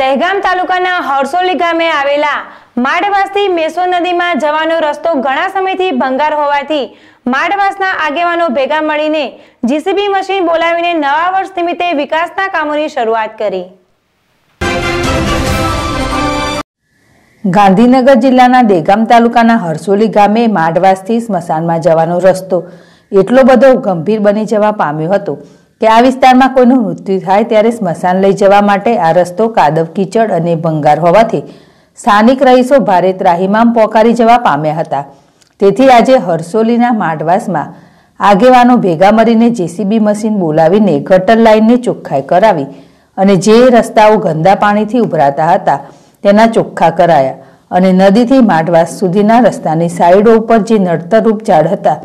દહેગામ તાલુકાના હરસોલી ગામે આવેલા માડવાસથી મેસો નદીમાં જવાનો રસ્તો ઘણા સમયથી ભંગાર હોવાથી માડવાસના આગેવાનો ભેગા મળીને જીસીબી મશીન બોલાવીને નવા વર્ષ નિમિત્તે વિકાસના કામોની શરૂઆત કરી ગાંધીનગર જિલ્લાના દેગામ તાલુકાના હરસોલી ગામે માડવાસથી સ્મશાનમાં જવાનો રસ્તો એટલો બધો ગંભીર બની જવા પામ્યો હતો કે આ વિસ્તારમાં કોઈનું મૃત્યુ થાય ત્યારે સ્મશાન લઈ જવા માટે આ રસ્તો કાદવ કીચડ અને ભંગાર હોવાથી સ્થાનિક રહીશો ભારે ત્રાહિમામ પોકારી જવા પામ્યા હતા તેથી આજે હરસોલીના માંડવાસમાં આગેવાનો ભેગા મરીને જેસીબી મશીન બોલાવીને ગટર લાઇનની ચોખ્ખાઈ કરાવી અને જે રસ્તાઓ ગંદા પાણીથી ઉભરાતા હતા તેના ચોખ્ખા કરાયા અને નદીથી માંડવાસ સુધીના રસ્તાની સાઈડો ઉપર જે નડતરરૂપ ઝાડ હતા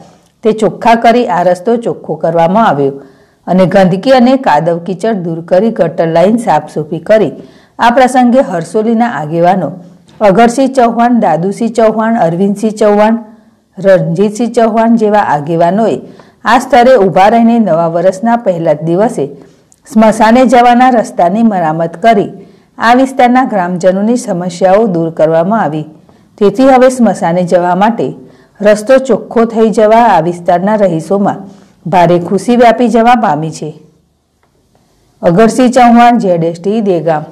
તે ચોખ્ખા કરી આ રસ્તો ચોખ્ખો કરવામાં આવ્યો અને ગંદકી અને કાદવ કીચડ દૂર કરી ગટર લાઈન સાફસૂફી કરી આ પ્રસંગે હરસોલીના આગેવાનો અગરસિંહ ચૌહાણ દાદુસિંહ ચૌહાણ અરવિંદસિંહ ચૌહાણ રણજીતસિંહ ચૌહાણ જેવા આગેવાનોએ આ સ્તરે ઊભા રહીને નવા વર્ષના પહેલા જ દિવસે સ્મશાને જવાના રસ્તાની મરામત કરી આ વિસ્તારના ગ્રામજનોની સમસ્યાઓ દૂર કરવામાં આવી તેથી હવે સ્મશાને જવા માટે રસ્તો ચોખ્ખો થઈ જવા આ વિસ્તારના રહીશોમાં ભારે ખુશી વ્યાપી જવા પામી છે Agarsinh Chauhan Z S T Degam